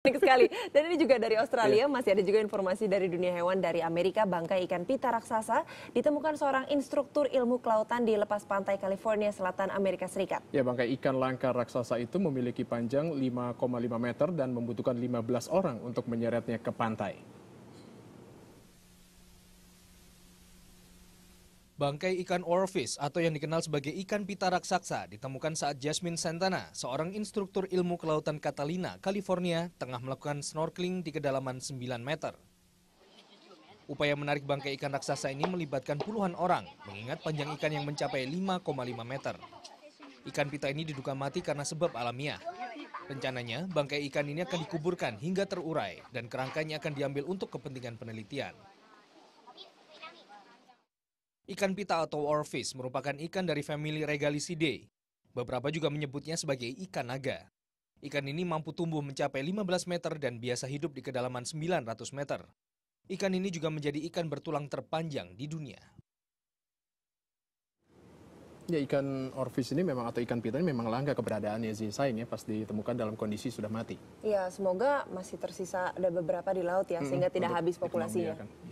Menarik sekali. Dan ini juga dari Australia, yeah. masih ada juga informasi dari dunia hewan dari Amerika, bangkai ikan pita raksasa ditemukan seorang instruktur ilmu kelautan di lepas pantai California Selatan Amerika Serikat. Ya, bangkai ikan langka raksasa itu memiliki panjang 5,5 meter dan membutuhkan 15 orang untuk menyeretnya ke pantai. Bangkai ikan orvis atau yang dikenal sebagai ikan pita raksasa ditemukan saat Jasmine Santana, seorang instruktur ilmu kelautan Catalina, California, tengah melakukan snorkeling di kedalaman 9 meter. Upaya menarik bangkai ikan raksasa ini melibatkan puluhan orang, mengingat panjang ikan yang mencapai 5,5 meter. Ikan pita ini diduga mati karena sebab alamiah. Rencananya, bangkai ikan ini akan dikuburkan hingga terurai dan kerangkanya akan diambil untuk kepentingan penelitian. Ikan pita atau orfish merupakan ikan dari famili Regalisidae. Beberapa juga menyebutnya sebagai ikan naga. Ikan ini mampu tumbuh mencapai 15 meter dan biasa hidup di kedalaman 900 meter. Ikan ini juga menjadi ikan bertulang terpanjang di dunia. Ya ikan orvis ini memang atau ikan pita ini memang langka keberadaannya Zinsain ini ya, pas ditemukan dalam kondisi sudah mati. Iya semoga masih tersisa ada beberapa di laut ya sehingga tidak habis populasinya.